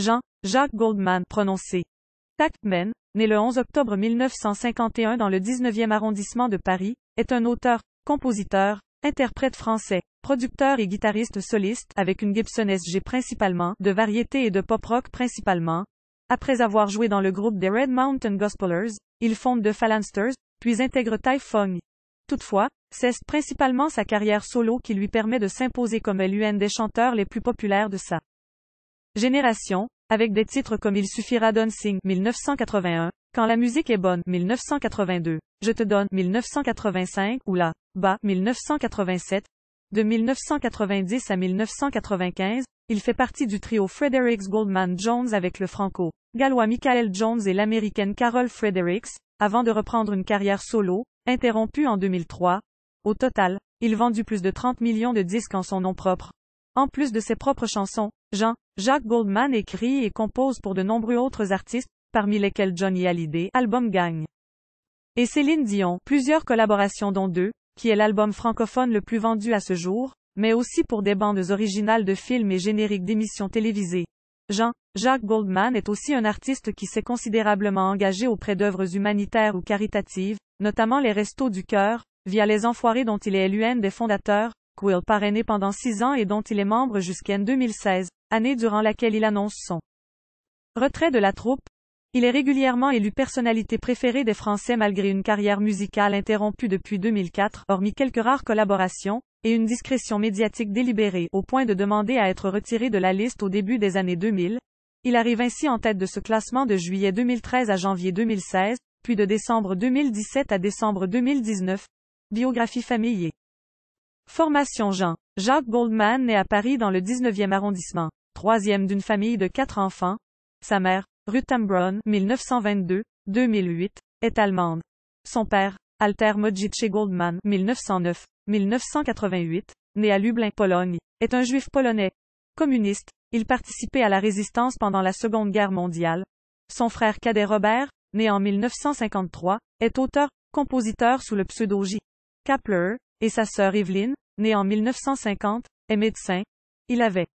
Jean, Jacques Goldman prononcé. Tactman, né le 11 octobre 1951 dans le 19e arrondissement de Paris, est un auteur, compositeur, interprète français, producteur et guitariste soliste avec une Gibson SG principalement, de variété et de pop rock principalement. Après avoir joué dans le groupe des Red Mountain Gospelers, il fonde The Phalansters, puis intègre Typhoon. Toutefois, c'est principalement sa carrière solo qui lui permet de s'imposer comme l'un des chanteurs les plus populaires de sa Génération, avec des titres comme Il suffira sing »« 1981, Quand la musique est bonne 1982, Je te donne 1985 ou La Bas 1987. De 1990 à 1995, il fait partie du trio Fredericks Goldman Jones avec le franco-gallois Michael Jones et l'américaine Carol Fredericks, avant de reprendre une carrière solo, interrompue en 2003. Au total, il vendu plus de 30 millions de disques en son nom propre. En plus de ses propres chansons, Jean, Jacques Goldman écrit et compose pour de nombreux autres artistes, parmi lesquels Johnny Hallyday, album Gagne. Et Céline Dion, plusieurs collaborations dont deux, qui est l'album francophone le plus vendu à ce jour, mais aussi pour des bandes originales de films et génériques d'émissions télévisées. Jean, Jacques Goldman est aussi un artiste qui s'est considérablement engagé auprès d'œuvres humanitaires ou caritatives, notamment les Restos du Cœur, via les Enfoirés dont il est l'un des fondateurs, Will parrainé pendant six ans et dont il est membre jusqu'en 2016, année durant laquelle il annonce son retrait de la troupe. Il est régulièrement élu personnalité préférée des Français malgré une carrière musicale interrompue depuis 2004, hormis quelques rares collaborations, et une discrétion médiatique délibérée, au point de demander à être retiré de la liste au début des années 2000. Il arrive ainsi en tête de ce classement de juillet 2013 à janvier 2016, puis de décembre 2017 à décembre 2019. Biographie familier. Formation Jean. Jacques Goldman naît à Paris dans le 19e arrondissement. Troisième d'une famille de quatre enfants. Sa mère, Ruth Ambron, 1922-2008, est allemande. Son père, Alter Mojice Goldman, 1909-1988, né à Lublin, Pologne, est un juif polonais. Communiste, il participait à la résistance pendant la Seconde Guerre mondiale. Son frère cadet Robert, né en 1953, est auteur, compositeur sous le pseudo J. Kapler, et sa sœur Evelyn, né en 1950, est médecin. Il avait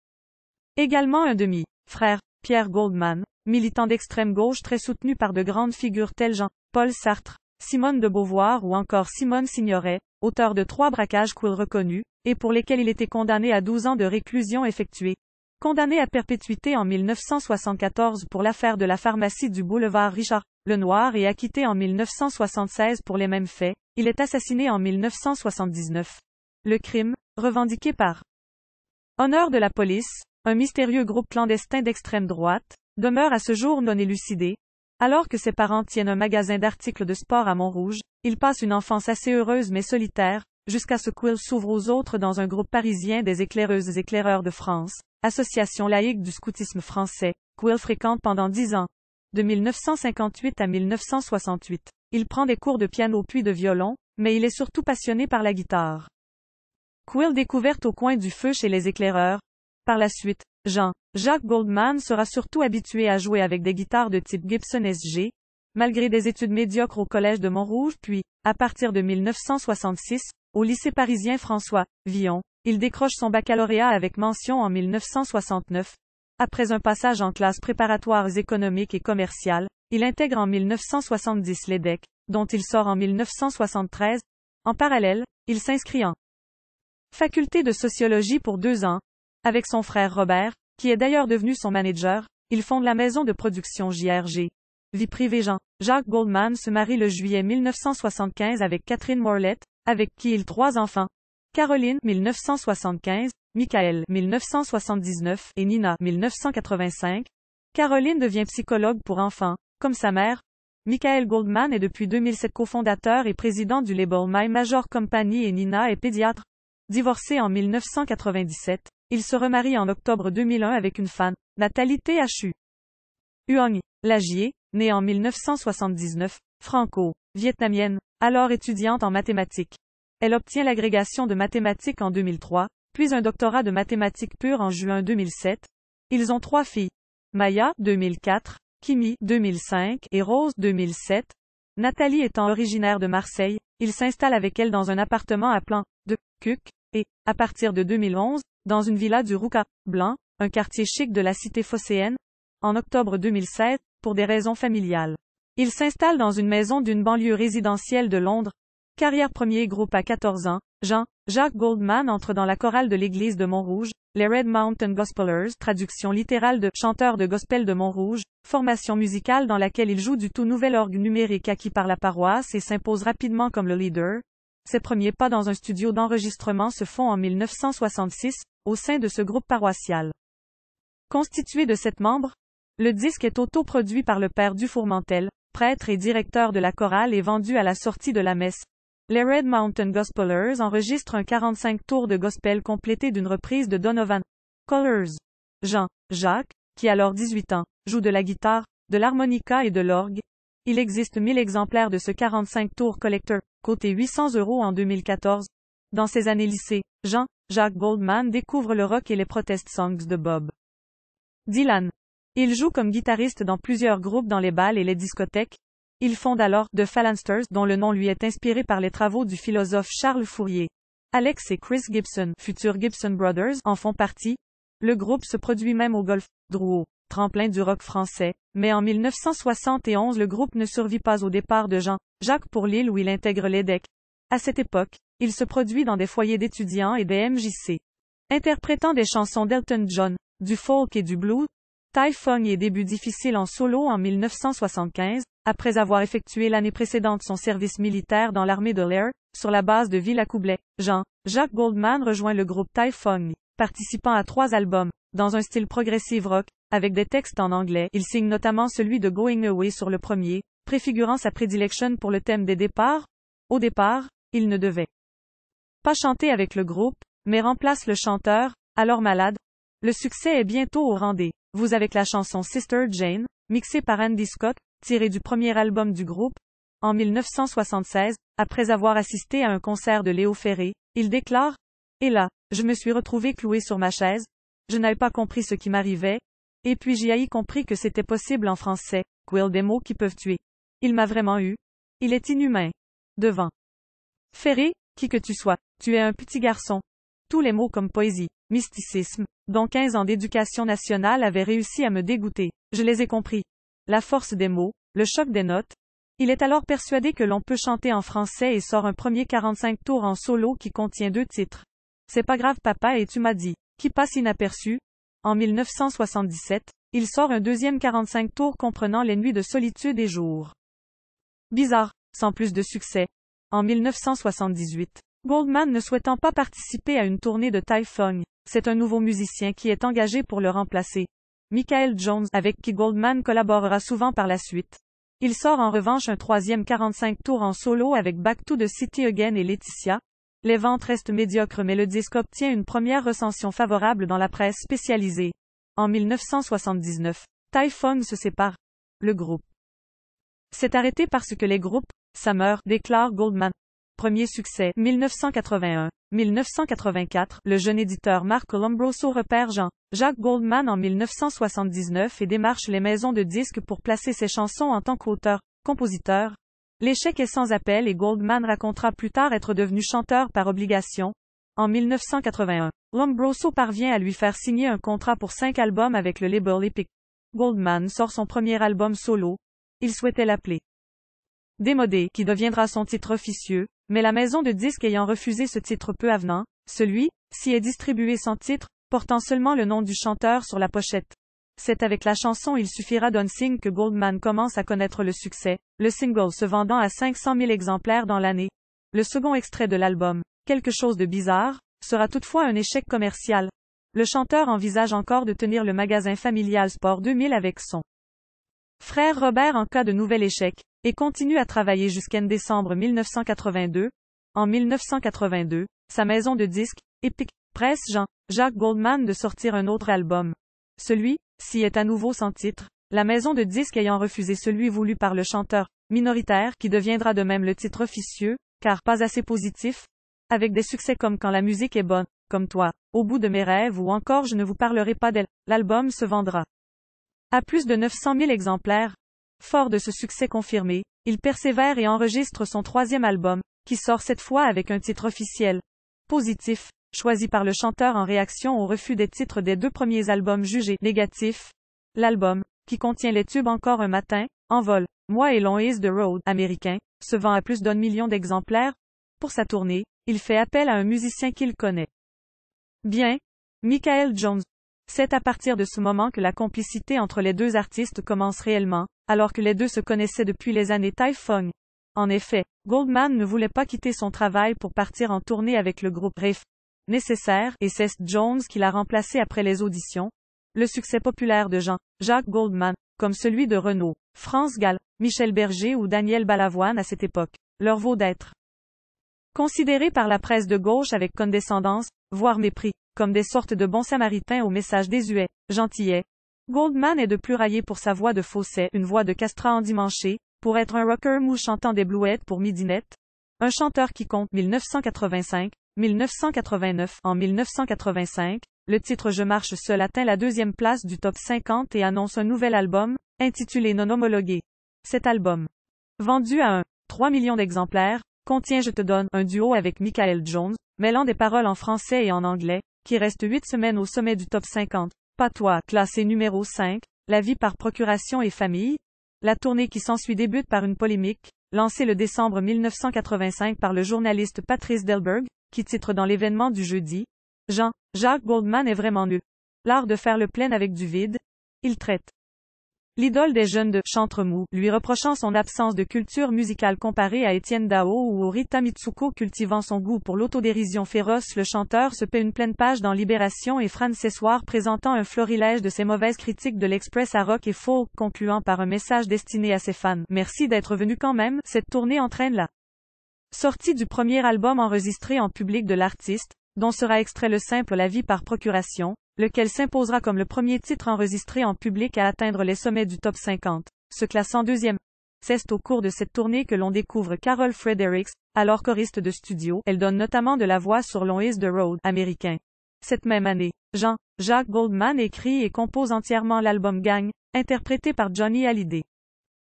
également un demi-frère, Pierre Goldman, militant d'extrême gauche très soutenu par de grandes figures telles Jean-Paul Sartre, Simone de Beauvoir ou encore Simone Signoret, auteur de trois braquages qu'il reconnut, et pour lesquels il était condamné à 12 ans de réclusion effectuée. Condamné à perpétuité en 1974 pour l'affaire de la pharmacie du boulevard Richard Lenoir et acquitté en 1976 pour les mêmes faits, il est assassiné en 1979 le crime, revendiqué par Honneur de la police, un mystérieux groupe clandestin d'extrême droite, demeure à ce jour non élucidé. Alors que ses parents tiennent un magasin d'articles de sport à Montrouge, il passe une enfance assez heureuse mais solitaire, jusqu'à ce qu'il s'ouvre aux autres dans un groupe parisien des éclaireuses et éclaireurs de France, association laïque du scoutisme français, qu'il fréquente pendant dix ans. De 1958 à 1968, il prend des cours de piano puis de violon, mais il est surtout passionné par la guitare. Quill découverte au coin du feu chez les éclaireurs. Par la suite, Jean, Jacques Goldman sera surtout habitué à jouer avec des guitares de type Gibson SG, malgré des études médiocres au collège de Montrouge puis, à partir de 1966, au lycée parisien François Villon, il décroche son baccalauréat avec mention en 1969. Après un passage en classe préparatoire économique et commerciale, il intègre en 1970 l'EDEC, dont il sort en 1973. En parallèle, il s'inscrit en faculté de sociologie pour deux ans. Avec son frère Robert, qui est d'ailleurs devenu son manager, il fonde la maison de production JRG. Vie privée Jean. Jacques Goldman se marie le juillet 1975 avec Catherine Morlett, avec qui il trois enfants. Caroline 1975, Michael 1979 et Nina 1985. Caroline devient psychologue pour enfants, comme sa mère. Michael Goldman est depuis 2007 cofondateur et président du label My Major Company et Nina est pédiatre. Divorcé en 1997, il se remarie en octobre 2001 avec une femme. Nathalie THU. Huang Lagier, née en 1979, franco-vietnamienne, alors étudiante en mathématiques. Elle obtient l'agrégation de mathématiques en 2003, puis un doctorat de mathématiques pures en juin 2007. Ils ont trois filles. Maya, 2004, Kimi, 2005 et Rose, 2007, Nathalie étant originaire de Marseille, il s'installe avec elle dans un appartement à plein de Cuc, et, à partir de 2011, dans une villa du Rouca, Blanc, un quartier chic de la cité phocéenne, en octobre 2016, pour des raisons familiales. Il s'installe dans une maison d'une banlieue résidentielle de Londres, Carrière premier groupe à 14 ans, Jean, Jacques Goldman entre dans la chorale de l'église de Montrouge, les Red Mountain Gospelers, traduction littérale de chanteur de gospel de Montrouge, formation musicale dans laquelle il joue du tout nouvel orgue numérique acquis par la paroisse et s'impose rapidement comme le leader. Ses premiers pas dans un studio d'enregistrement se font en 1966, au sein de ce groupe paroissial. Constitué de sept membres, le disque est autoproduit par le père Dufourmentel, prêtre et directeur de la chorale et vendu à la sortie de la messe, les Red Mountain Gospelers enregistrent un 45 tours de gospel complété d'une reprise de Donovan Colors. Jean, Jacques, qui alors 18 ans, joue de la guitare, de l'harmonica et de l'orgue. Il existe 1000 exemplaires de ce 45 tours collector, coté 800 euros en 2014. Dans ses années lycée, Jean, Jacques Goldman découvre le rock et les protest songs de Bob Dylan. Il joue comme guitariste dans plusieurs groupes dans les balles et les discothèques, il fonde alors The Phalansters dont le nom lui est inspiré par les travaux du philosophe Charles Fourier. Alex et Chris Gibson, futurs Gibson Brothers, en font partie. Le groupe se produit même au golf, Drouot, tremplin du rock français, mais en 1971 le groupe ne survit pas au départ de Jean Jacques pour l'île où il intègre l'EDEC. À cette époque, il se produit dans des foyers d'étudiants et des MJC. Interprétant des chansons d'Elton John, du folk et du blues, Tai Fung est début difficile en solo en 1975, après avoir effectué l'année précédente son service militaire dans l'armée de l'Air, sur la base de Villacoublay. Jean, Jacques Goldman rejoint le groupe Tai participant à trois albums, dans un style progressive rock, avec des textes en anglais. Il signe notamment celui de Going Away sur le premier, préfigurant sa prédilection pour le thème des départs. Au départ, il ne devait pas chanter avec le groupe, mais remplace le chanteur, alors malade. Le succès est bientôt au rendez vous avez la chanson Sister Jane, mixée par Andy Scott, tirée du premier album du groupe. En 1976, après avoir assisté à un concert de Léo Ferré, il déclare Et là, je me suis retrouvé cloué sur ma chaise, je n'avais pas compris ce qui m'arrivait, et puis j'y ai compris que c'était possible en français, quill des mots qui peuvent tuer. Il m'a vraiment eu. Il est inhumain. Devant. Ferré, qui que tu sois, tu es un petit garçon. Tous les mots comme poésie. Mysticisme. dont 15 ans d'éducation nationale avaient réussi à me dégoûter. Je les ai compris. La force des mots, le choc des notes. Il est alors persuadé que l'on peut chanter en français et sort un premier 45 tours en solo qui contient deux titres. C'est pas grave papa et tu m'as dit. Qui passe inaperçu. En 1977, il sort un deuxième 45 tours comprenant les nuits de solitude et jours. Bizarre, sans plus de succès. En 1978, Goldman ne souhaitant pas participer à une tournée de Typhoon, c'est un nouveau musicien qui est engagé pour le remplacer. Michael Jones, avec qui Goldman collaborera souvent par la suite. Il sort en revanche un troisième 45 tours en solo avec Back to the City Again et Laetitia. Les ventes restent médiocres mais le disque obtient une première recension favorable dans la presse spécialisée. En 1979, Typhoon se sépare. Le groupe s'est arrêté parce que les groupes, ça meurt, déclare Goldman. Premier succès, 1981. 1984, le jeune éditeur Marc Lombroso repère Jean. Jacques Goldman en 1979 et démarche les maisons de disques pour placer ses chansons en tant qu'auteur, compositeur. L'échec est sans appel et Goldman racontera plus tard être devenu chanteur par obligation. En 1981, Lombroso parvient à lui faire signer un contrat pour cinq albums avec le label Epic. Goldman sort son premier album solo. Il souhaitait l'appeler Démodé, qui deviendra son titre officieux, mais la maison de disques ayant refusé ce titre peu avenant, celui, ci est distribué sans titre, portant seulement le nom du chanteur sur la pochette. C'est avec la chanson Il suffira d'un signe que Goldman commence à connaître le succès, le single se vendant à 500 000 exemplaires dans l'année. Le second extrait de l'album, Quelque chose de bizarre, sera toutefois un échec commercial. Le chanteur envisage encore de tenir le magasin familial Sport 2000 avec son frère Robert en cas de nouvel échec, et continue à travailler jusqu'en décembre 1982. En 1982, sa maison de disques, Epic, presse Jean-Jacques Goldman de sortir un autre album. Celui, ci est à nouveau sans titre, la maison de disques ayant refusé celui voulu par le chanteur, minoritaire qui deviendra de même le titre officieux, car pas assez positif, avec des succès comme Quand la musique est bonne, comme toi, Au bout de mes rêves ou encore Je ne vous parlerai pas d'elle, l'album se vendra à plus de 900 000 exemplaires, Fort de ce succès confirmé, il persévère et enregistre son troisième album, qui sort cette fois avec un titre officiel. Positif, choisi par le chanteur en réaction au refus des titres des deux premiers albums jugés négatifs. L'album, qui contient les tubes Encore un matin, En vol »,« Moi et Long Is the Road américain, se vend à plus d'un million d'exemplaires. Pour sa tournée, il fait appel à un musicien qu'il connaît. Bien. Michael Jones, c'est à partir de ce moment que la complicité entre les deux artistes commence réellement, alors que les deux se connaissaient depuis les années Typhon. En effet, Goldman ne voulait pas quitter son travail pour partir en tournée avec le groupe Riff. Nécessaire, et c'est Jones qui l'a remplacé après les auditions. Le succès populaire de Jean, Jacques Goldman, comme celui de Renaud, France Gall, Michel Berger ou Daniel Balavoine à cette époque, leur vaut d'être. Considéré par la presse de gauche avec condescendance, voire mépris, comme des sortes de bons samaritains au message désuet, gentillet. Goldman est de plus raillé pour sa voix de fausset, une voix de en endimanché, pour être un rocker mou chantant des blouettes pour midinette, un chanteur qui compte 1985, 1989 en 1985, le titre Je marche seul atteint la deuxième place du top 50 et annonce un nouvel album, intitulé Non homologué. Cet album, vendu à 1,3 million d'exemplaires, contient Je te donne un duo avec Michael Jones, mêlant des paroles en français et en anglais, qui reste 8 semaines au sommet du top 50. toi, classé numéro 5, la vie par procuration et famille. La tournée qui s'ensuit débute par une polémique, lancée le décembre 1985 par le journaliste Patrice Delberg, qui titre dans l'événement du jeudi, Jean, Jacques Goldman est vraiment nul. L'art de faire le plein avec du vide. Il traite L'idole des jeunes de Chantremou, lui reprochant son absence de culture musicale comparée à Étienne Dao ou au Rita Mitsuko cultivant son goût pour l'autodérision féroce, le chanteur se paie une pleine page dans Libération et Soir, présentant un florilège de ses mauvaises critiques de l'Express à rock et faux, concluant par un message destiné à ses fans. Merci d'être venu quand même, cette tournée entraîne la sortie du premier album enregistré en public de l'artiste, dont sera extrait le simple La vie par procuration, lequel s'imposera comme le premier titre enregistré en public à atteindre les sommets du top 50, se classant deuxième. C'est au cours de cette tournée que l'on découvre Carol Fredericks, alors choriste de studio, elle donne notamment de la voix sur Long Is the Road, américain. Cette même année, Jean-Jacques Goldman écrit et compose entièrement l'album Gang, interprété par Johnny Hallyday.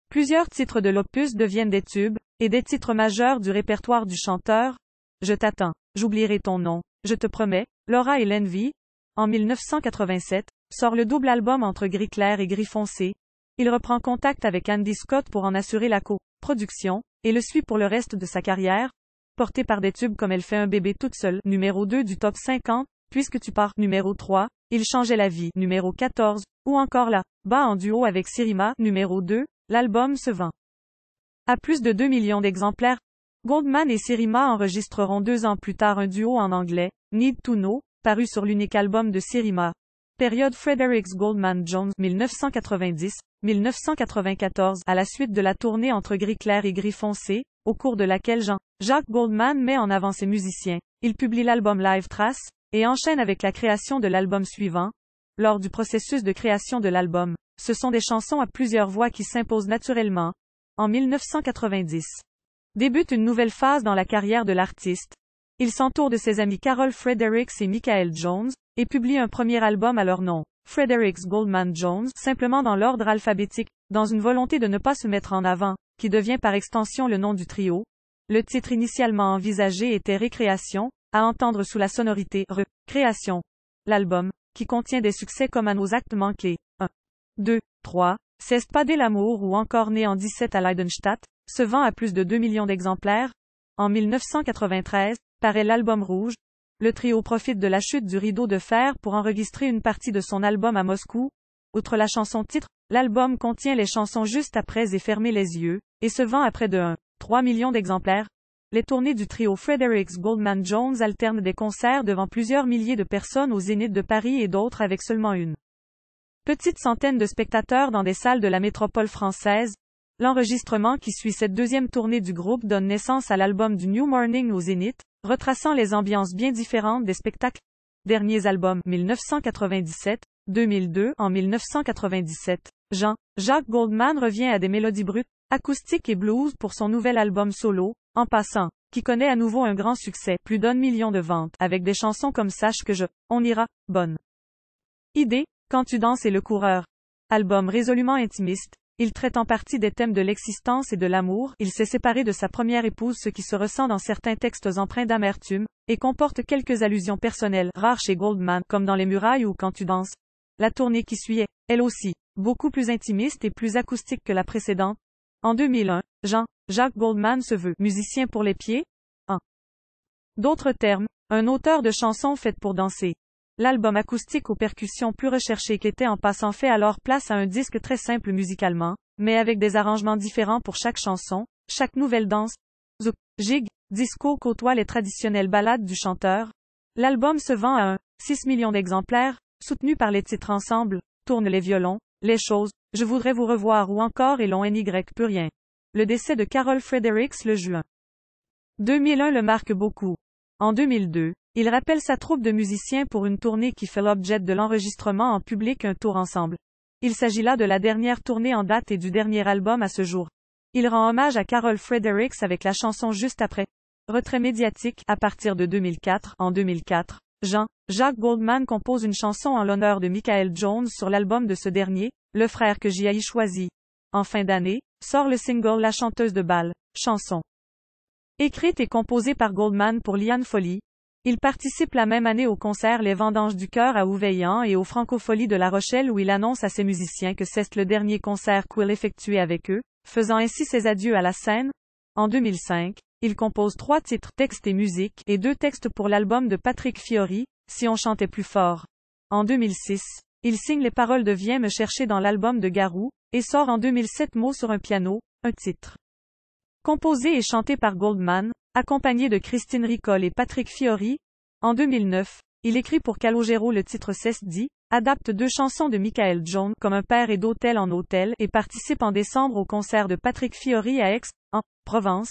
Plusieurs titres de l'opus deviennent des tubes, et des titres majeurs du répertoire du chanteur. Je t'attends, j'oublierai ton nom, je te promets, Laura et l'envie. En 1987, sort le double album entre Gris clair et Gris foncé. Il reprend contact avec Andy Scott pour en assurer la co-production, et le suit pour le reste de sa carrière, porté par des tubes comme Elle fait un bébé toute seule, numéro 2 du top 50, Puisque tu pars, numéro 3, Il changeait la vie, numéro 14, ou encore là, Bas en duo avec Sirima, numéro 2, l'album se vend. À plus de 2 millions d'exemplaires, Goldman et Sirima enregistreront deux ans plus tard un duo en anglais, Need to Know, paru sur l'unique album de Sirima. Période Fredericks Goldman Jones 1990-1994 à la suite de la tournée entre gris clair et gris foncé, au cours de laquelle Jean-Jacques Goldman met en avant ses musiciens. Il publie l'album Live Trace, et enchaîne avec la création de l'album suivant. Lors du processus de création de l'album, ce sont des chansons à plusieurs voix qui s'imposent naturellement. En 1990, débute une nouvelle phase dans la carrière de l'artiste, il s'entoure de ses amis Carol Fredericks et Michael Jones, et publie un premier album à leur nom, Fredericks Goldman Jones, simplement dans l'ordre alphabétique, dans une volonté de ne pas se mettre en avant, qui devient par extension le nom du trio. Le titre initialement envisagé était Récréation, à entendre sous la sonorité Re-création ». L'album, qui contient des succès comme à nos actes manqués, 1, 2, 3, C'est pas dès l'amour ou encore né en 17 à Leidenstadt, se vend à plus de 2 millions d'exemplaires. En 1993, paraît l'album Rouge, le trio profite de la chute du rideau de fer pour enregistrer une partie de son album à Moscou. Outre la chanson titre, l'album contient les chansons Juste après et Fermer les yeux, et se vend à près de 1,3 million d'exemplaires. Les tournées du trio Fredericks Goldman Jones alternent des concerts devant plusieurs milliers de personnes au Zénith de Paris et d'autres avec seulement une petite centaine de spectateurs dans des salles de la métropole française. L'enregistrement qui suit cette deuxième tournée du groupe donne naissance à l'album du New Morning au Zénith, retraçant les ambiances bien différentes des spectacles. Derniers albums 1997, 2002 en 1997. Jean, Jacques Goldman revient à des mélodies brutes, acoustiques et blues pour son nouvel album solo, En passant, qui connaît à nouveau un grand succès, plus d'un million de ventes, avec des chansons comme Sache que je, On ira, Bonne. Idée, Quand tu danses et le coureur. Album résolument intimiste, il traite en partie des thèmes de l'existence et de l'amour, il s'est séparé de sa première épouse ce qui se ressent dans certains textes empreints d'amertume, et comporte quelques allusions personnelles, rares chez Goldman, comme dans Les murailles ou Quand tu danses. La tournée qui suit est, elle aussi, beaucoup plus intimiste et plus acoustique que la précédente. En 2001, Jean-Jacques Goldman se veut musicien pour les pieds. En d'autres termes, un auteur de chansons faites pour danser. L'album acoustique aux percussions plus recherché qu'était en passant fait alors place à un disque très simple musicalement, mais avec des arrangements différents pour chaque chanson, chaque nouvelle danse, zouk, jig, disco côtoie les traditionnelles ballades du chanteur. L'album se vend à 1,6 6 millions d'exemplaires, soutenu par les titres ensemble, tourne les violons, les choses, je voudrais vous revoir ou encore et l'on n'y plus rien. Le décès de Carol Fredericks le juin 2001 le marque beaucoup. En 2002, il rappelle sa troupe de musiciens pour une tournée qui fait l'objet de l'enregistrement en public Un Tour Ensemble. Il s'agit là de la dernière tournée en date et du dernier album à ce jour. Il rend hommage à Carol Fredericks avec la chanson juste après. Retrait médiatique, à partir de 2004, en 2004, Jean, Jacques Goldman compose une chanson en l'honneur de Michael Jones sur l'album de ce dernier, Le frère que J.A.I. choisi. En fin d'année, sort le single La chanteuse de bal, chanson. Écrite et composée par Goldman pour Liane Folly, il participe la même année au concert Les Vendanges du Cœur à Ouveillant et aux Francopholies de La Rochelle où il annonce à ses musiciens que c'est le dernier concert qu'il effectué avec eux, faisant ainsi ses adieux à la scène. En 2005, il compose trois titres, textes et musique, et deux textes pour l'album de Patrick Fiori, Si on chantait plus fort. En 2006, il signe les paroles de Viens me chercher dans l'album de Garou, et sort en 2007 Mots sur un piano, un titre. Composé et chanté par Goldman, accompagné de Christine Ricole et Patrick Fiori. En 2009, il écrit pour Calogero le titre dit », adapte deux chansons de Michael Jones comme un père et d'hôtel en hôtel et participe en décembre au concert de Patrick Fiori à Aix, en Provence.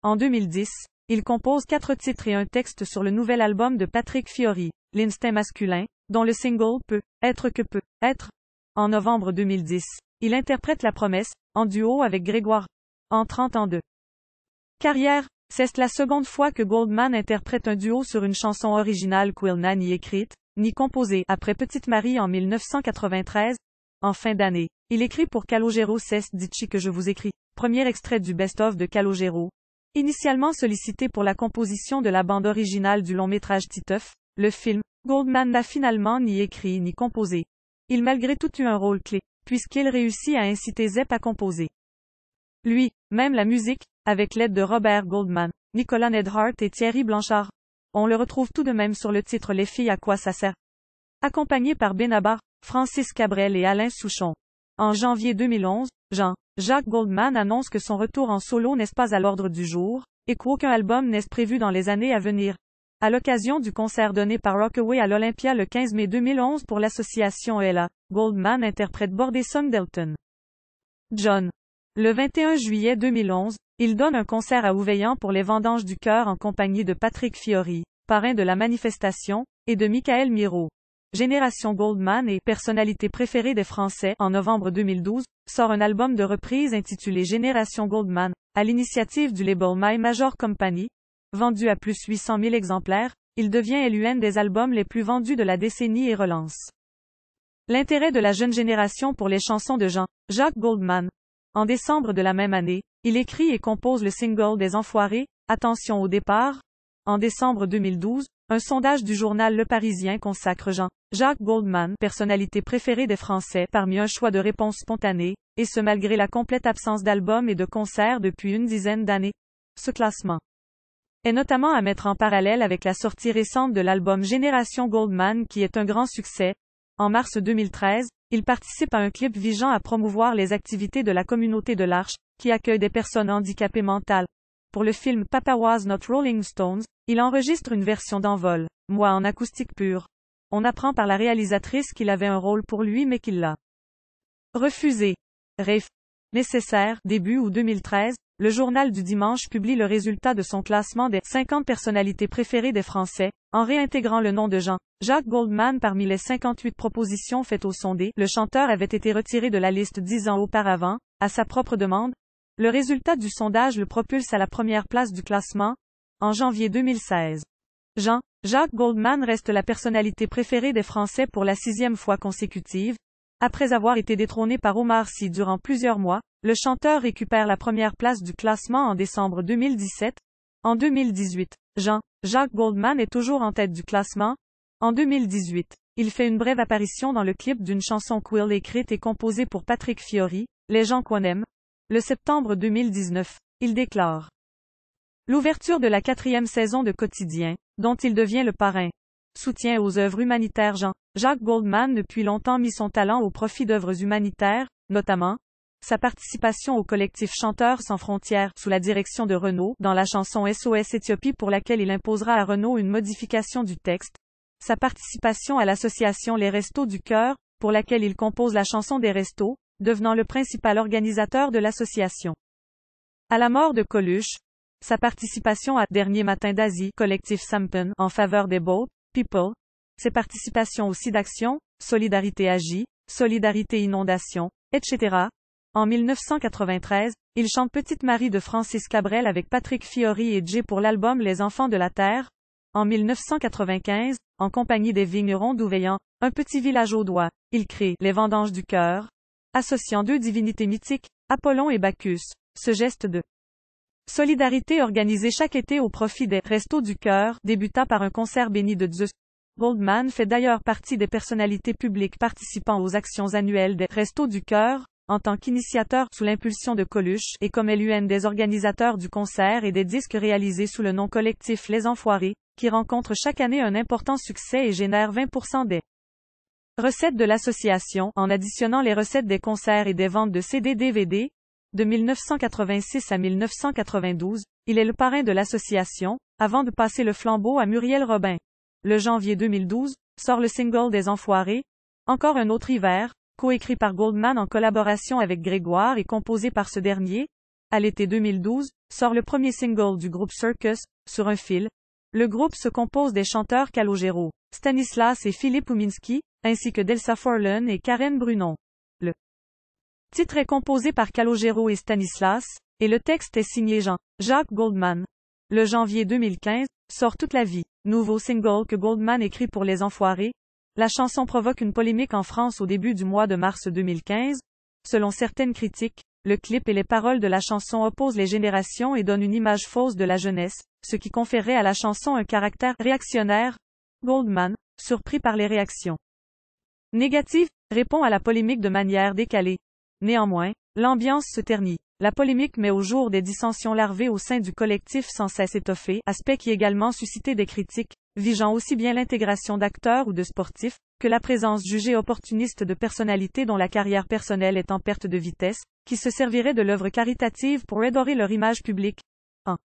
En 2010, il compose quatre titres et un texte sur le nouvel album de Patrick Fiori, L'instinct masculin, dont le single peut être que peut être. En novembre 2010, il interprète La promesse, en duo avec Grégoire. En 30 ans de carrière, c'est la seconde fois que Goldman interprète un duo sur une chanson originale n'a ni écrite, ni composée, après Petite Marie en 1993, en fin d'année. Il écrit pour Calogero Cest Dici que je vous écris, premier extrait du best-of de Calogero. Initialement sollicité pour la composition de la bande originale du long-métrage Titeuf, le film, Goldman n'a finalement ni écrit ni composé. Il malgré tout eu un rôle clé, puisqu'il réussit à inciter Zepp à composer. Lui, même la musique, avec l'aide de Robert Goldman, Nicolas Nedhart et Thierry Blanchard. On le retrouve tout de même sur le titre Les filles à quoi ça sert. Accompagné par Benabar, Francis Cabrel et Alain Souchon. En janvier 2011, Jean-Jacques Goldman annonce que son retour en solo n'est pas à l'ordre du jour, et qu'aucun album n'est prévu dans les années à venir. À l'occasion du concert donné par Rockaway à l'Olympia le 15 mai 2011 pour l'association Ella, Goldman interprète Bordesson Delton. John le 21 juillet 2011, il donne un concert à Ouveillant pour les vendanges du cœur en compagnie de Patrick Fiori, parrain de la manifestation, et de Michael Miro. Génération Goldman et personnalité préférée des Français, en novembre 2012, sort un album de reprise intitulé Génération Goldman, à l'initiative du label My Major Company. Vendu à plus 800 000 exemplaires, il devient l'un des albums les plus vendus de la décennie et relance. L'intérêt de la jeune génération pour les chansons de Jean, Jacques Goldman, en décembre de la même année, il écrit et compose le single des Enfoirés, Attention au départ. En décembre 2012, un sondage du journal Le Parisien consacre Jean-Jacques Goldman, personnalité préférée des Français parmi un choix de réponses spontanées, et ce malgré la complète absence d'albums et de concerts depuis une dizaine d'années. Ce classement est notamment à mettre en parallèle avec la sortie récente de l'album Génération Goldman qui est un grand succès. En mars 2013, il participe à un clip visant à promouvoir les activités de la communauté de l'Arche, qui accueille des personnes handicapées mentales. Pour le film Papa Not Rolling Stones, il enregistre une version d'envol, moi en acoustique pure. On apprend par la réalisatrice qu'il avait un rôle pour lui mais qu'il l'a refusé nécessaire, début août 2013, le journal du dimanche publie le résultat de son classement des 50 personnalités préférées des Français, en réintégrant le nom de Jean. Jacques Goldman parmi les 58 propositions faites au sondé, le chanteur avait été retiré de la liste dix ans auparavant, à sa propre demande. Le résultat du sondage le propulse à la première place du classement, en janvier 2016. Jean, Jacques Goldman reste la personnalité préférée des Français pour la sixième fois consécutive, après avoir été détrôné par Omar Sy durant plusieurs mois, le chanteur récupère la première place du classement en décembre 2017. En 2018, Jean-Jacques Goldman est toujours en tête du classement. En 2018, il fait une brève apparition dans le clip d'une chanson Quill écrite et composée pour Patrick Fiori, Les gens qu'on aime. Le septembre 2019, il déclare L'ouverture de la quatrième saison de Quotidien, dont il devient le parrain, Soutien aux œuvres humanitaires Jean. Jacques Goldman depuis longtemps mis son talent au profit d'œuvres humanitaires, notamment sa participation au collectif Chanteurs sans frontières sous la direction de Renault dans la chanson SOS Éthiopie pour laquelle il imposera à Renault une modification du texte, sa participation à l'association Les Restos du Cœur, pour laquelle il compose la chanson des Restos, devenant le principal organisateur de l'association. À la mort de Coluche, sa participation à Dernier Matin d'Asie, collectif Sampen, en faveur des Boats, People, Ses participations aussi d'action, Solidarité agit, Solidarité inondation, etc. En 1993, il chante Petite Marie de Francis Cabrel avec Patrick Fiori et Jay pour l'album Les Enfants de la Terre. En 1995, en compagnie des vignerons d'Ouveillant, un petit village au doigt, il crée Les Vendanges du Cœur, associant deux divinités mythiques, Apollon et Bacchus. Ce geste de Solidarité organisée chaque été au profit des Restos du Cœur débuta par un concert béni de Zeus. Goldman fait d'ailleurs partie des personnalités publiques participant aux actions annuelles des Restos du Cœur, en tant qu'initiateur sous l'impulsion de Coluche et comme LUN des organisateurs du concert et des disques réalisés sous le nom collectif Les Enfoirés, qui rencontre chaque année un important succès et génère 20% des recettes de l'association, en additionnant les recettes des concerts et des ventes de CD-DVD, de 1986 à 1992, il est le parrain de l'association, avant de passer le flambeau à Muriel Robin. Le janvier 2012, sort le single des Enfoirés, Encore un autre hiver, coécrit par Goldman en collaboration avec Grégoire et composé par ce dernier. À l'été 2012, sort le premier single du groupe Circus, Sur un fil. Le groupe se compose des chanteurs Calogero, Stanislas et Philippe Ouminski, ainsi que Delsa Forlan et Karen Brunon. Titre est composé par Calogero et Stanislas, et le texte est signé Jean-Jacques Goldman. Le janvier 2015, sort Toute la vie, nouveau single que Goldman écrit pour Les Enfoirés. La chanson provoque une polémique en France au début du mois de mars 2015. Selon certaines critiques, le clip et les paroles de la chanson opposent les générations et donnent une image fausse de la jeunesse, ce qui conférerait à la chanson un caractère réactionnaire. Goldman, surpris par les réactions négatives, répond à la polémique de manière décalée. Néanmoins, l'ambiance se ternit. La polémique met au jour des dissensions larvées au sein du collectif sans cesse étoffé, aspect qui également suscitait des critiques, vigeant aussi bien l'intégration d'acteurs ou de sportifs, que la présence jugée opportuniste de personnalités dont la carrière personnelle est en perte de vitesse, qui se serviraient de l'œuvre caritative pour adorer leur image publique. En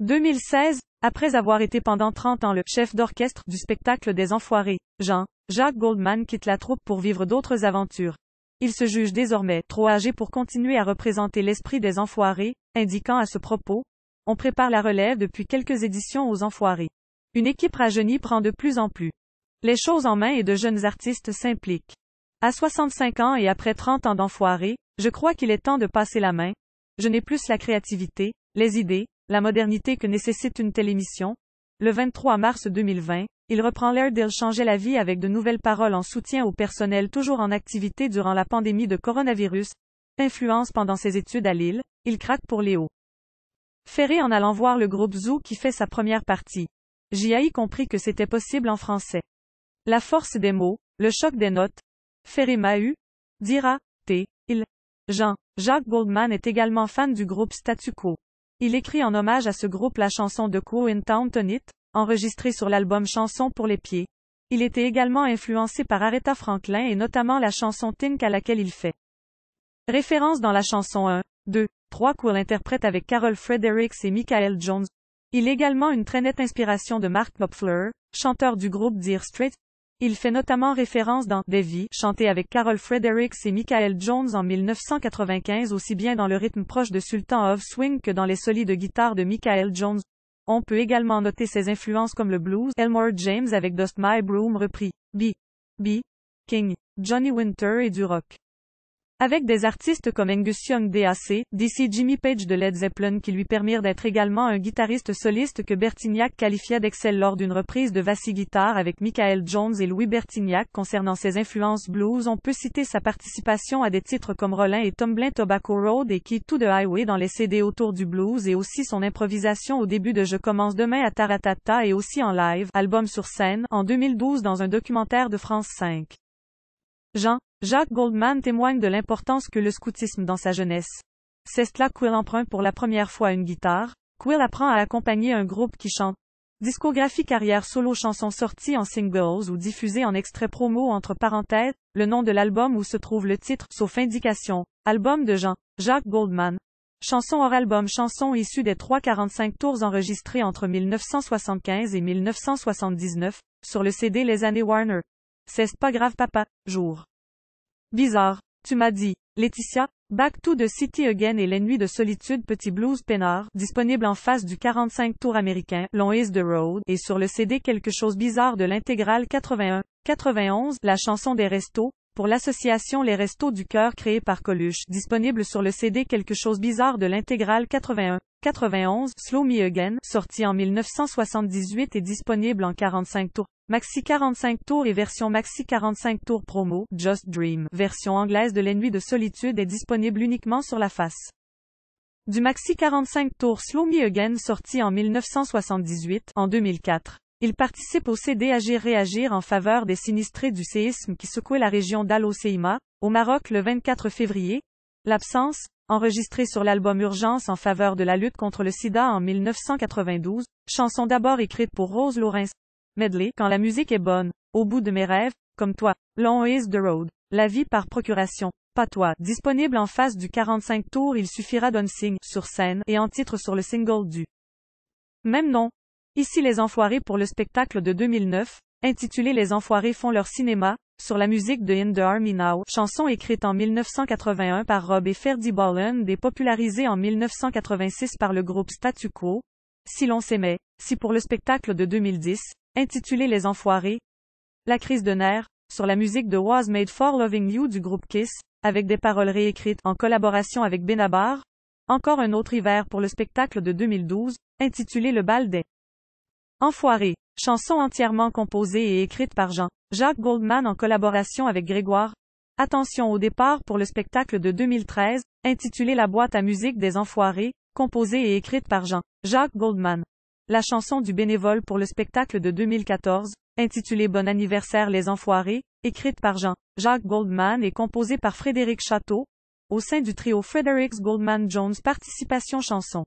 2016, après avoir été pendant 30 ans le chef d'orchestre du spectacle des Enfoirés, Jean, Jacques Goldman quitte la troupe pour vivre d'autres aventures. Il se juge désormais trop âgé pour continuer à représenter l'esprit des enfoirés, indiquant à ce propos, on prépare la relève depuis quelques éditions aux enfoirés. Une équipe rajeunie prend de plus en plus les choses en main et de jeunes artistes s'impliquent. À 65 ans et après 30 ans d'enfoirés, je crois qu'il est temps de passer la main. Je n'ai plus la créativité, les idées, la modernité que nécessite une telle émission. Le 23 mars 2020, il reprend l'air d'Il changer la vie avec de nouvelles paroles en soutien au personnel toujours en activité durant la pandémie de coronavirus. Influence pendant ses études à Lille, il craque pour Léo. Ferré en allant voir le groupe Zoo qui fait sa première partie. J.A.I. compris que c'était possible en français. La force des mots, le choc des notes. Ferré Mahu dira, T, il. Jean, Jacques Goldman est également fan du groupe Statu Quo. Il écrit en hommage à ce groupe la chanson de Quo in Town Tonit, enregistré sur l'album Chanson pour les pieds. Il était également influencé par Aretha Franklin et notamment la chanson Tink à laquelle il fait référence dans la chanson 1, 2, 3 qu'il interprète avec Carol Fredericks et Michael Jones. Il est également une très nette inspiration de Mark Knopfler, chanteur du groupe Dear Street. Il fait notamment référence dans Davy, chanté avec Carol Fredericks et Michael Jones en 1995 aussi bien dans le rythme proche de Sultan of Swing que dans les solides de guitare de Michael Jones. On peut également noter ses influences comme le blues, Elmore James avec Dust My Broom repris, B. B. King, Johnny Winter et du rock. Avec des artistes comme Angus Young d'AC, DC Jimmy Page de Led Zeppelin qui lui permirent d'être également un guitariste soliste que Bertignac qualifia d'excel lors d'une reprise de Vassy Guitar avec Michael Jones et Louis Bertignac concernant ses influences blues on peut citer sa participation à des titres comme Rollin et Tumblin Tobacco Road et Key to the Highway dans les CD autour du blues et aussi son improvisation au début de Je commence demain à Taratata et aussi en live, album sur scène, en 2012 dans un documentaire de France 5. Jean, Jacques Goldman témoigne de l'importance que le scoutisme dans sa jeunesse. C'est là Quill emprunte pour la première fois une guitare. Quill apprend à accompagner un groupe qui chante. Discographie carrière solo chansons sortie en singles ou diffusées en extrait promo entre parenthèses, le nom de l'album où se trouve le titre, sauf indication. Album de Jean. Jacques Goldman. Chanson hors album chanson issue des 345 tours enregistrés entre 1975 et 1979, sur le CD Les années Warner. C'est pas grave papa, jour. Bizarre. Tu m'as dit. Laetitia, Back to the City Again et Les Nuits de Solitude Petit Blues Peinard, disponible en face du 45 tour américain, Long Is the Road, et sur le CD Quelque chose bizarre de l'intégrale 81, 91, La chanson des restos, pour l'association Les Restos du Cœur créé par Coluche, disponible sur le CD Quelque chose bizarre de l'intégrale 81. 91, Slow Me Again, sorti en 1978 et disponible en 45 tours. Maxi 45 tours et version Maxi 45 tours promo, Just Dream, version anglaise de Les Nuits de Solitude est disponible uniquement sur la face. Du Maxi 45 tours Slow Me Again sorti en 1978, en 2004. Il participe au CD « Agir, Réagir en faveur des sinistrés du séisme qui secouait la région d'Al seima au Maroc le 24 février. L'absence, enregistrée sur l'album Urgence en faveur de la lutte contre le sida en 1992, chanson d'abord écrite pour Rose Lawrence. Medley, quand la musique est bonne, au bout de mes rêves, comme toi, Long is the road, la vie par procuration, pas toi, disponible en face du 45 tours il suffira d'un signe, sur scène, et en titre sur le single du. Même nom, Ici les Enfoirés pour le spectacle de 2009, intitulé Les Enfoirés font leur cinéma, sur la musique de In the Army Now, chanson écrite en 1981 par Rob et Ferdy Balland et popularisée en 1986 par le groupe Statu Quo. Si l'on s'aimait, si pour le spectacle de 2010, intitulé Les Enfoirés, La crise de nerfs, sur la musique de Was Made for Loving You du groupe Kiss, avec des paroles réécrites en collaboration avec Benabar. Encore un autre hiver pour le spectacle de 2012, intitulé Le bal des Enfoiré. Chanson entièrement composée et écrite par Jean. Jacques Goldman en collaboration avec Grégoire. Attention au départ pour le spectacle de 2013, intitulé La boîte à musique des enfoirés, composée et écrite par Jean. Jacques Goldman. La chanson du bénévole pour le spectacle de 2014, intitulée Bon anniversaire les enfoirés, écrite par Jean. Jacques Goldman et composée par Frédéric Château, au sein du trio Frédéric Goldman Jones Participation Chanson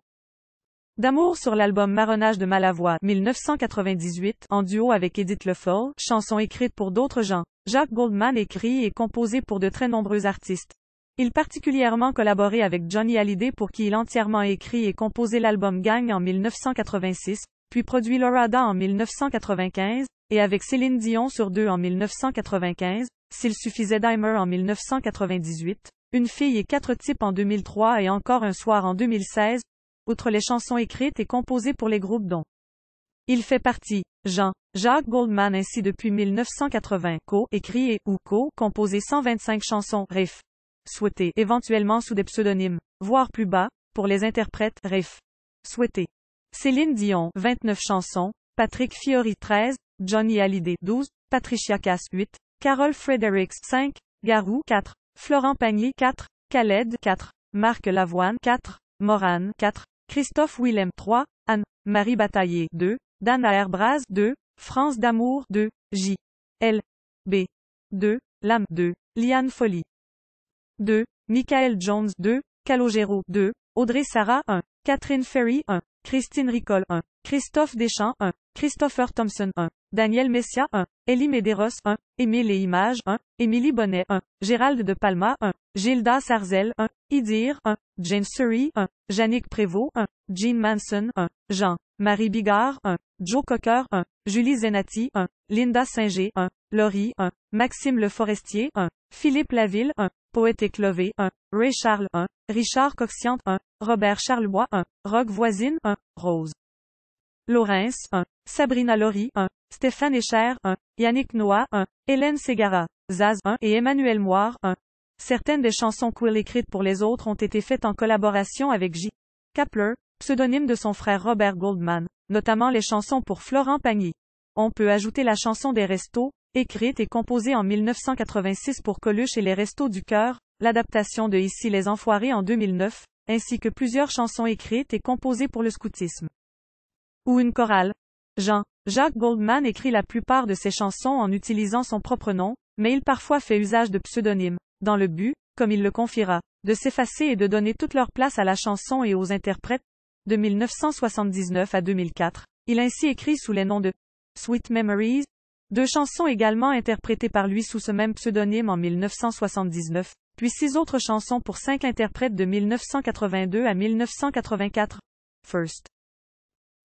d'amour sur l'album Marronnage de Malavoie 1998 en duo avec Edith lefort chanson écrite pour d'autres gens. Jacques Goldman écrit et composé pour de très nombreux artistes. Il particulièrement collaboré avec Johnny Hallyday pour qui il entièrement écrit et composé l'album Gang en 1986, puis produit Lorada en 1995, et avec Céline Dion sur deux en 1995, S'il suffisait d'imer en 1998, Une fille et quatre types en 2003 et encore un soir en 2016, outre les chansons écrites et composées pour les groupes dont il fait partie. Jean, Jacques Goldman ainsi depuis 1980, co-écrit et ou co-composé 125 chansons, riff, souhaité éventuellement sous des pseudonymes, voire plus bas, pour les interprètes, riff, souhaité. Céline Dion, 29 chansons, Patrick Fiori 13, Johnny Hallyday 12, Patricia Cass 8, Carole Fredericks 5, Garou 4, Florent Pagny 4, Khaled 4, Marc Lavoine 4, Morane 4, Christophe Willem 3, Anne, Marie Bataillé 2, Dana Herbraz 2, France d'amour 2, J. L. B. 2, L'âme. 2, Liane Folly 2, Michael Jones 2, Calogero 2, Audrey Sarah 1, Catherine Ferry 1, Christine Ricole 1, Christophe Deschamps 1, Christopher Thompson 1. Daniel Messia 1, Elie Medeiros 1, Émile et Images 1, Émilie Bonnet 1, Gérald de Palma 1, Gilda Sarzel 1, Idir 1, Jane Surrey 1, Jannick Prévost 1, Jean Manson 1, Jean, Marie Bigard 1, Joe Cocker 1, Julie Zenati 1, Linda Singer 1, Laurie 1, Maxime Le Forestier 1, Philippe Laville 1, Poète Clové 1, Ray Charles 1, Richard Coxiante 1, Robert Charlebois 1, Rogue Voisine 1, Rose. Laurence 1, Sabrina Laurie 1, Stéphane Echer 1, Yannick Noah 1, Hélène Segara, Zaz 1 et Emmanuel Moir 1. Certaines des chansons Quill écrites pour les autres ont été faites en collaboration avec J. Kapler, pseudonyme de son frère Robert Goldman, notamment les chansons pour Florent Pagny. On peut ajouter la chanson des restos, écrite et composée en 1986 pour Coluche et les Restos du Cœur, l'adaptation de Ici les Enfoirés en 2009, ainsi que plusieurs chansons écrites et composées pour le scoutisme. Ou une chorale. Jean, Jacques Goldman écrit la plupart de ses chansons en utilisant son propre nom, mais il parfois fait usage de pseudonymes, dans le but, comme il le confiera, de s'effacer et de donner toute leur place à la chanson et aux interprètes. De 1979 à 2004, il a ainsi écrit sous les noms de Sweet Memories, deux chansons également interprétées par lui sous ce même pseudonyme en 1979, puis six autres chansons pour cinq interprètes de 1982 à 1984. First.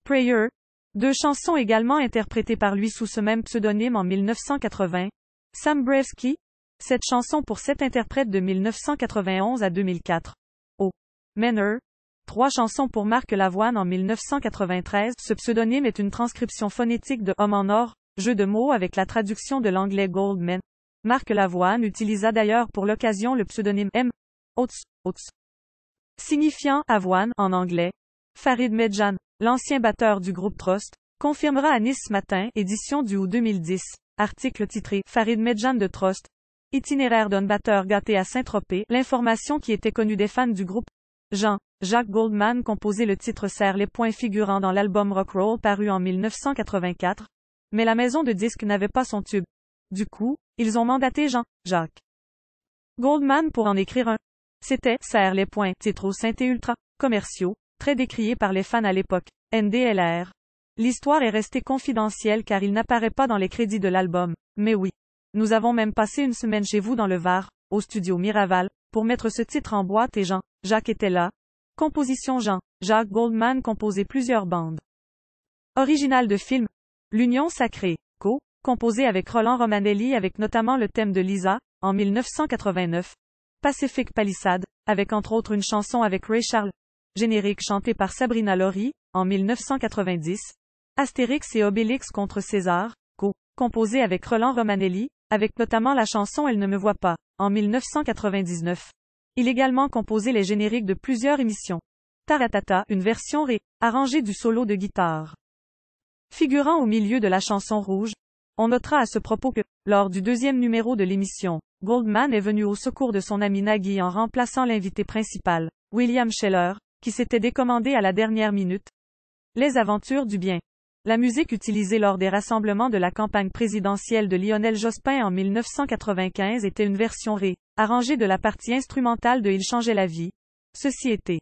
Prayer, deux chansons également interprétées par lui sous ce même pseudonyme en 1980. Sam Brevsky, cette chanson pour sept interprètes de 1991 à 2004. O. Manor, trois chansons pour Marc Lavoine en 1993. Ce pseudonyme est une transcription phonétique de Homme en or, jeu de mots avec la traduction de l'anglais Goldman. Marc Lavoine utilisa d'ailleurs pour l'occasion le pseudonyme M. Ots, ots Signifiant avoine en anglais. Farid Medjan, l'ancien batteur du groupe Trust, confirmera à Nice ce matin, édition du août 2010. Article titré Farid Medjan de Trust. Itinéraire d'un batteur gâté à Saint-Tropez. L'information qui était connue des fans du groupe. Jean, Jacques Goldman composait le titre Serre les points figurant dans l'album Rock Roll paru en 1984. Mais la maison de disques n'avait pas son tube. Du coup, ils ont mandaté Jean, Jacques. Goldman pour en écrire un. C'était Serre les points, titre au synthé ultra, commerciaux, très décrié par les fans à l'époque. NDLR. L'histoire est restée confidentielle car il n'apparaît pas dans les crédits de l'album. Mais oui. Nous avons même passé une semaine chez vous dans le Var, au studio Miraval, pour mettre ce titre en boîte et Jean, Jacques était là. Composition Jean, Jacques Goldman composait plusieurs bandes. Original de film, L'Union Sacrée, Co, composé avec Roland Romanelli avec notamment le thème de Lisa, en 1989. Pacific Palisade, avec entre autres une chanson avec Ray Charles, générique chanté par Sabrina Lori, en 1990, Astérix et Obélix contre César, co, composé avec Roland Romanelli, avec notamment la chanson Elle ne me voit pas, en 1999. Il également composé les génériques de plusieurs émissions. Taratata, une version ré, arrangée du solo de guitare. Figurant au milieu de la chanson rouge, on notera à ce propos que, lors du deuxième numéro de l'émission, Goldman est venu au secours de son ami Nagui en remplaçant l'invité principal, William Scheller, qui s'était décommandé à la dernière minute. Les aventures du bien. La musique utilisée lors des rassemblements de la campagne présidentielle de Lionel Jospin en 1995 était une version ré-arrangée de la partie instrumentale de Il changeait la vie. Ceci était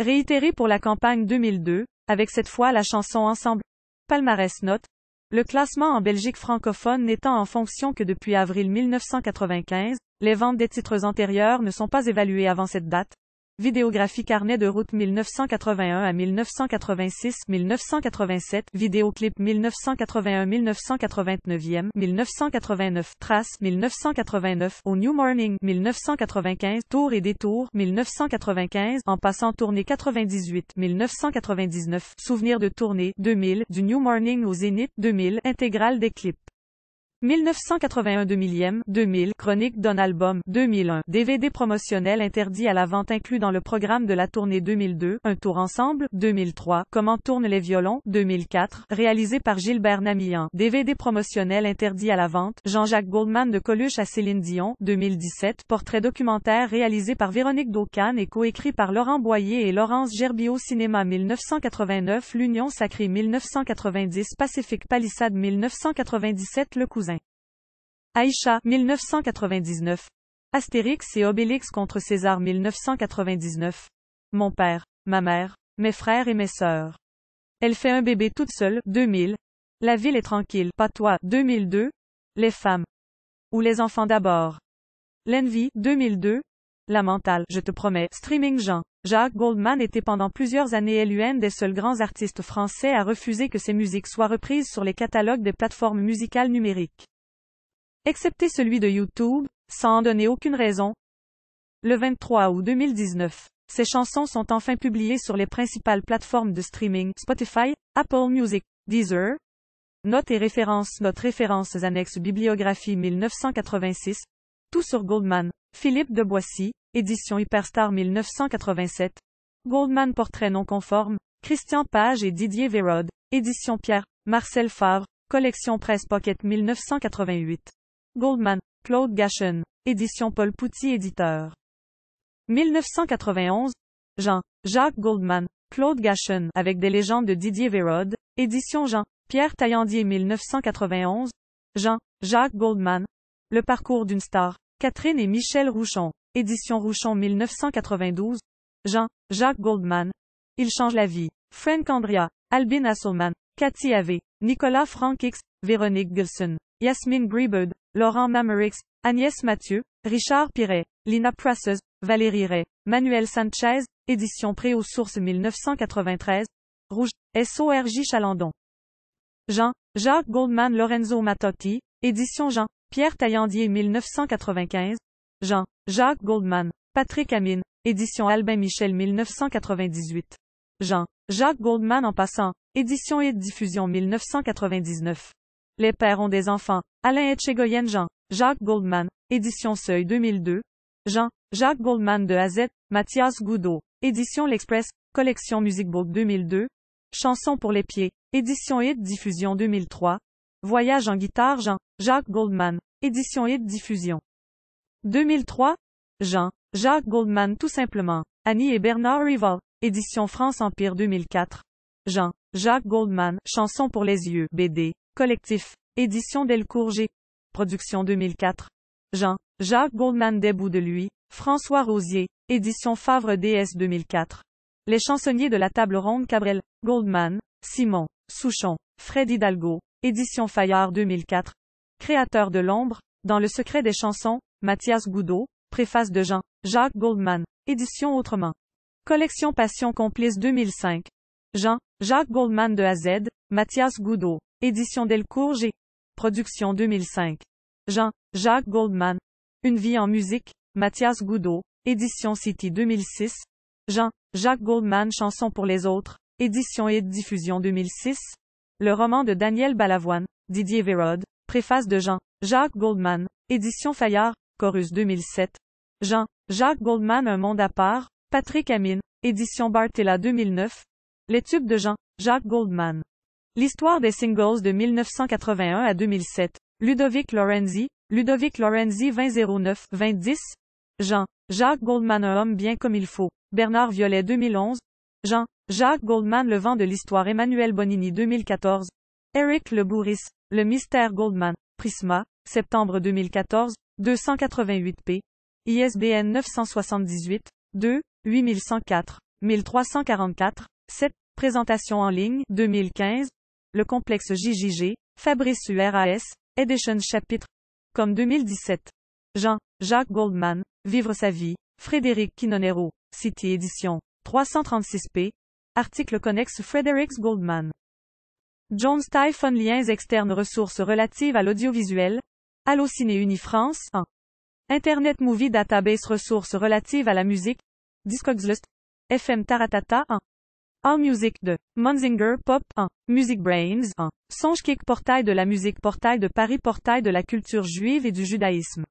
réitéré pour la campagne 2002, avec cette fois la chanson Ensemble. Palmarès note. Le classement en Belgique francophone n'étant en fonction que depuis avril 1995, les ventes des titres antérieurs ne sont pas évaluées avant cette date, Vidéographie Carnet de route 1981 à 1986 1987 Vidéoclip 1981-1989e 1989 Trace 1989 Au New Morning 1995 Tour et détour 1995 En passant tournée 98 1999 Souvenir de tournée 2000 Du New Morning au Zénith 2000 Intégrale des clips 1981 2000 2000, chronique d'un album, 2001, DVD promotionnel interdit à la vente inclus dans le programme de la tournée 2002, un tour ensemble, 2003, comment tournent les violons, 2004, réalisé par Gilbert Namillan, DVD promotionnel interdit à la vente, Jean-Jacques Goldman de Coluche à Céline Dion, 2017, portrait documentaire réalisé par Véronique Daucan et coécrit par Laurent Boyer et Laurence Gerbiot, Cinéma 1989, L'Union Sacrée 1990, Pacific Palissade 1997, Le Cousin Aïcha, 1999. Astérix et Obélix contre César 1999. Mon père, ma mère, mes frères et mes sœurs. Elle fait un bébé toute seule, 2000. La ville est tranquille, pas toi, 2002. Les femmes. Ou les enfants d'abord. L'Envie, 2002. La mentale, je te promets, streaming Jean. Jacques Goldman était pendant plusieurs années l'un des seuls grands artistes français à refuser que ses musiques soient reprises sur les catalogues des plateformes musicales numériques excepté celui de YouTube, sans en donner aucune raison. Le 23 août 2019, ces chansons sont enfin publiées sur les principales plateformes de streaming Spotify, Apple Music, Deezer. Notes et références Notes références annexes Bibliographie 1986. Tout sur Goldman. Philippe de Boissy, édition Hyperstar 1987. Goldman Portrait non conforme. Christian Page et Didier Vérod, Édition Pierre. Marcel Favre. Collection Presse Pocket 1988. Goldman, Claude Gachon, édition Paul Pouty éditeur. 1991, Jean, Jacques Goldman, Claude Gachon, avec des légendes de Didier Vérode, édition Jean, Pierre Taillandier 1991, Jean, Jacques Goldman, Le parcours d'une star, Catherine et Michel Rouchon, édition Rouchon 1992, Jean, Jacques Goldman, Il change la vie, Frank Andria, Albin Asselman, Cathy Ave, Nicolas Frank X, Véronique Gilson, Yasmine Grebeud, Laurent Mamerix, Agnès Mathieu, Richard Piret, Lina Prasseuse, Valérie Ray, Manuel Sanchez, édition Pré aux sources 1993, Rouge, SORJ Chalandon. Jean, Jacques Goldman Lorenzo Matotti, édition Jean, Pierre Taillandier 1995, Jean, Jacques Goldman, Patrick Amine, édition Albin Michel 1998. Jean, Jacques Goldman en passant, édition et diffusion 1999. Les pères ont des enfants. Alain Etchegoyen-Jean. Jacques Goldman. Édition Seuil 2002. Jean. Jacques Goldman de AZ. Mathias Goudot. Édition L'Express. Collection Music Book 2002. Chansons pour les pieds. Édition Hit Diffusion 2003. Voyage en guitare Jean. Jacques Goldman. Édition Hit Diffusion. 2003. Jean. Jacques Goldman tout simplement. Annie et Bernard Rival. Édition France Empire 2004. Jean. Jacques Goldman. Chansons pour les yeux. BD. Collectif. Édition Delcourt Production 2004. Jean. Jacques Goldman Debout de lui. François Rosier. Édition Favre DS 2004. Les chansonniers de la table ronde Cabrel. Goldman. Simon. Souchon. Fred Hidalgo. Édition Fayard 2004. Créateur de l'ombre. Dans le secret des chansons. Mathias Goudot. Préface de Jean. Jacques Goldman. Édition Autrement. Collection Passion Complice 2005. Jean. Jacques Goldman de AZ. Mathias Goudot. Édition Delcourt Production 2005. Jean, Jacques Goldman. Une vie en musique, Mathias Goudot. Édition City 2006. Jean, Jacques Goldman Chanson pour les autres. Édition et Diffusion 2006. Le roman de Daniel Balavoine, Didier Vérod. Préface de Jean, Jacques Goldman. Édition Fayard, Chorus 2007. Jean, Jacques Goldman Un monde à part, Patrick Amine. Édition Bartella 2009. Les tubes de Jean, Jacques Goldman. L'histoire des singles de 1981 à 2007. Ludovic Lorenzi, Ludovic Lorenzi 2009-2010. Jean, Jacques Goldman un homme bien comme il faut. Bernard Violet 2011. Jean, Jacques Goldman le vent de l'histoire Emmanuel Bonini 2014. Eric Le Bourris, Le mystère Goldman. Prisma, septembre 2014, 288p. ISBN 978 2 8104 1344 7. Présentation en ligne 2015 le complexe JJG, Fabrice URAS, Edition chapitre. Comme 2017. Jean, Jacques Goldman, Vivre sa vie, Frédéric Kinonero, City Edition. 336p, article connexe Frédéric Goldman. Jones Typhon Liens externes ressources relatives à l'audiovisuel, Allociné Unifrance, 1. Internet Movie Database ressources relatives à la musique, Discogs FM Taratata 1. Musique de Manzinger Pop 1, Music Brains 1, Songe Kick Portail de la musique Portail de Paris Portail de la culture juive et du judaïsme